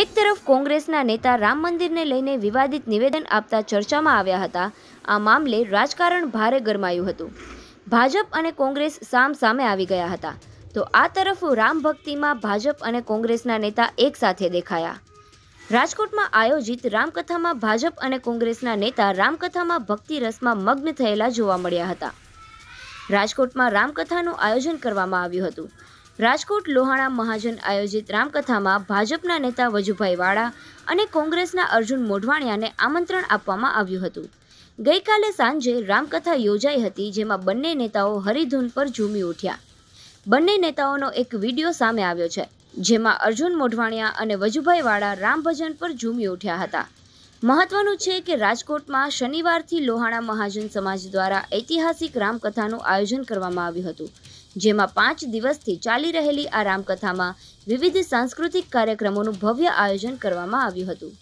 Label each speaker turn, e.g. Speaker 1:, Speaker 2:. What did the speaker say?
Speaker 1: એક તરફ કોંગ્રેસના નેતા રામ મંદિરને લઈને વિવાદિત નિવેદન આપતા ચર્ચામાં આવ્યા હતા આ મામલે રાજકારણ ભારે ગરમાયું હતું ભાજપ અને કોંગ્રેસ સામ સામે આવી ગયા હતા તો આ તરફ રામ ભક્તિમાં ભાજપ અને કોંગ્રેસના નેતા એકસાથે દેખાયા રાજકોટમાં આયોજિત રામકથામાં ભાજપ અને કોંગ્રેસના નેતા રામકથામાં ભક્તિ રસમાં મગ્ન થયેલા જોવા મળ્યા હતા રાજકોટમાં રામકથાનું આયોજન કરવામાં આવ્યું હતું રાજકોટ લોહાણા મહાજન આયોજિત રામકથામાં ભાજપના નેતા વજુભાઈ વાળા અને કોંગ્રેસના અર્જુન મોઢવાણિયાને આમંત્રણ આપવામાં આવ્યું હતું ગઈકાલે સાંજે રામકથા યોજાઈ હતી જેમાં બંને નેતાઓ હરિધૂન પર ઝૂમી ઉઠ્યા બંને નેતાઓનો એક વિડીયો સામે આવ્યો છે જેમાં અર્જુન મોઢવાણિયા અને વજુભાઈ વાળા રામભજન પર ઝૂમી ઉઠ્યા હતા મહત્વનું છે કે રાજકોટમાં શનિવારથી લોહાણા મહાજન સમાજ દ્વારા ઐતિહાસિક રામકથાનું આયોજન કરવામાં આવ્યું હતું જેમાં પાંચ દિવસથી ચાલી રહેલી આ રામકથામાં વિવિધ સાંસ્કૃતિક કાર્યક્રમોનું ભવ્ય આયોજન કરવામાં આવ્યું હતું